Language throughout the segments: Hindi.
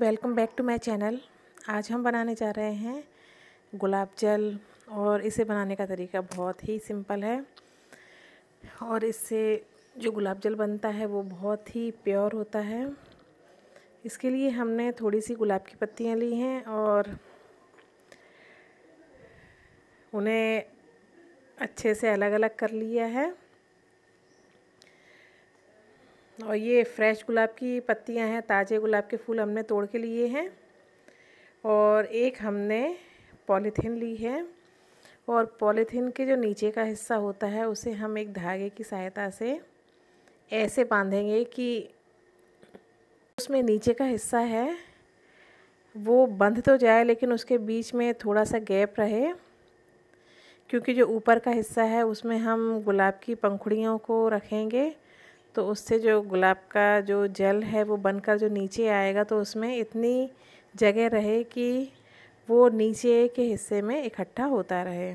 welcome back to my channel आज हम बनाने जा रहे हैं गुलाब जल और इसे बनाने का तरीका बहुत ही सिंपल है और इससे जो गुलाब जल बनता है वो बहुत ही प्योर होता है इसके लिए हमने थोड़ी सी गुलाब की पत्तियाँ ली हैं और उन्हें अच्छे से अलग अलग कर लिया है और ये फ्रेश गुलाब की पत्तियां हैं ताज़े गुलाब के फूल हमने तोड़ के लिए हैं और एक हमने पॉलीथीन ली है और पॉलीथीन के जो नीचे का हिस्सा होता है उसे हम एक धागे की सहायता से ऐसे बांधेंगे कि उसमें नीचे का हिस्सा है वो बंध तो जाए लेकिन उसके बीच में थोड़ा सा गैप रहे क्योंकि जो ऊपर का हिस्सा है उसमें हम गुलाब की पंखुड़ियों को रखेंगे तो उससे जो गुलाब का जो जल है वो बनकर जो नीचे आएगा तो उसमें इतनी जगह रहे कि वो नीचे के हिस्से में इकट्ठा होता रहे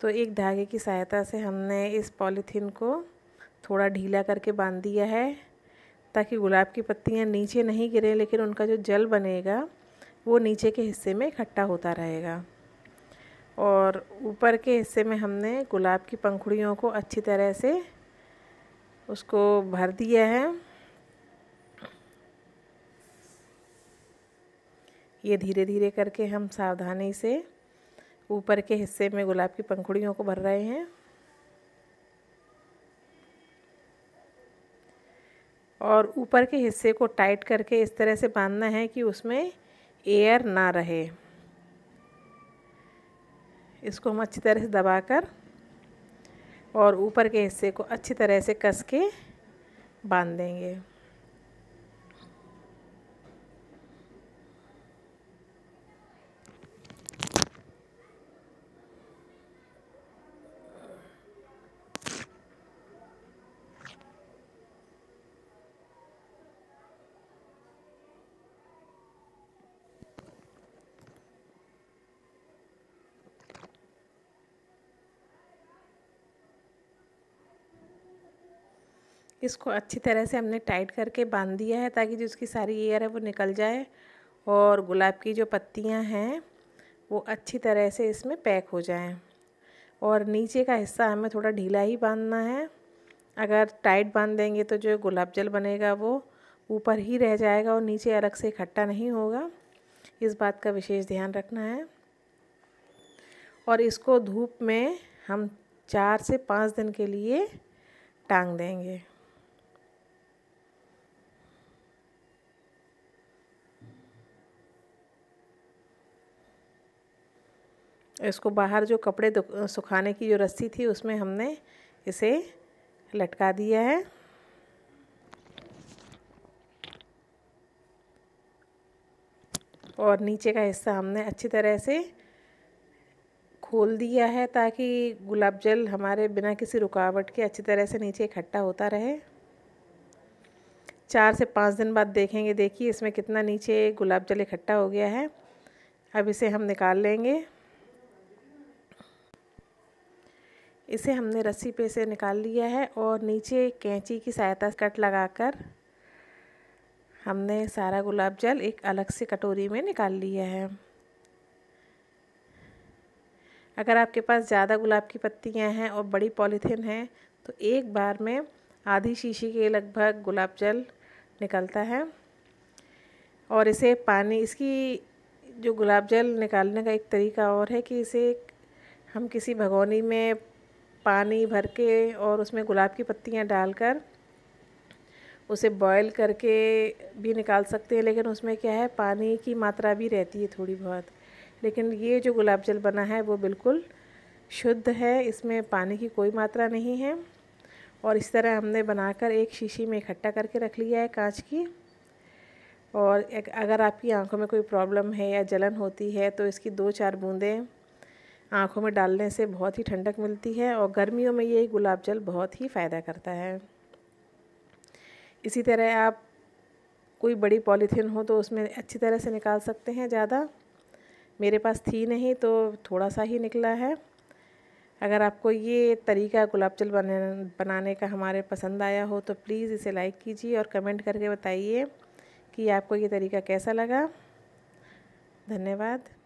तो एक धागे की सहायता से हमने इस पॉलीथीन को थोड़ा ढीला करके बांध दिया है ताकि गुलाब की पत्तियाँ नीचे नहीं गिरे लेकिन उनका जो जल बनेगा वो नीचे के हिस्से में इकट्ठा होता रहेगा और ऊपर के हिस्से में हमने गुलाब की पंखुड़ियों को अच्छी तरह से उसको भर दिया है ये धीरे धीरे करके हम सावधानी से ऊपर के हिस्से में गुलाब की पंखुड़ियों को भर रहे हैं और ऊपर के हिस्से को टाइट करके इस तरह से बांधना है कि उसमें एयर ना रहे इसको हम अच्छी तरह से दबाकर और ऊपर के हिस्से को अच्छी तरह से कस के बांध देंगे इसको अच्छी तरह से हमने टाइट करके बांध दिया है ताकि जो उसकी सारी एयर है वो निकल जाए और गुलाब की जो पत्तियां हैं वो अच्छी तरह से इसमें पैक हो जाएं और नीचे का हिस्सा हमें थोड़ा ढीला ही बांधना है अगर टाइट बांध देंगे तो जो गुलाब जल बनेगा वो ऊपर ही रह जाएगा और नीचे अलग से इकट्ठा नहीं होगा इस बात का विशेष ध्यान रखना है और इसको धूप में हम चार से पाँच दिन के लिए टांग देंगे इसको बाहर जो कपड़े सुखाने की जो रस्सी थी उसमें हमने इसे लटका दिया है और नीचे का हिस्सा हमने अच्छी तरह से खोल दिया है ताकि गुलाब जल हमारे बिना किसी रुकावट के अच्छी तरह से नीचे इकट्ठा होता रहे चार से पाँच दिन बाद देखेंगे देखिए इसमें कितना नीचे गुलाब जल इकट्ठा हो गया है अब इसे हम निकाल लेंगे इसे हमने रस्सी पे से निकाल लिया है और नीचे कैंची की सहायता कट लगाकर हमने सारा गुलाब जल एक अलग से कटोरी में निकाल लिया है अगर आपके पास ज़्यादा गुलाब की पत्तियां हैं और बड़ी पॉलीथीन है तो एक बार में आधी शीशी के लगभग गुलाब जल निकलता है और इसे पानी इसकी जो गुलाब जल निकालने का एक तरीका और है कि इसे हम किसी भगोनी में पानी भर के और उसमें गुलाब की पत्तियाँ डालकर उसे बॉयल करके भी निकाल सकते हैं लेकिन उसमें क्या है पानी की मात्रा भी रहती है थोड़ी बहुत लेकिन ये जो गुलाब जल बना है वो बिल्कुल शुद्ध है इसमें पानी की कोई मात्रा नहीं है और इस तरह हमने बनाकर एक शीशी में इकट्ठा करके रख लिया है कांच की और अगर आपकी आंखों में कोई प्रॉब्लम है या जलन होती है तो इसकी दो चार बूंदें आँखों में डालने से बहुत ही ठंडक मिलती है और गर्मियों में ये गुलाब जल बहुत ही फ़ायदा करता है इसी तरह आप कोई बड़ी पॉलीथीन हो तो उसमें अच्छी तरह से निकाल सकते हैं ज़्यादा मेरे पास थी नहीं तो थोड़ा सा ही निकला है अगर आपको ये तरीका गुलाब जल बने बनाने का हमारे पसंद आया हो तो प्लीज़ इसे लाइक कीजिए और कमेंट करके बताइए कि आपको ये तरीका कैसा लगा धन्यवाद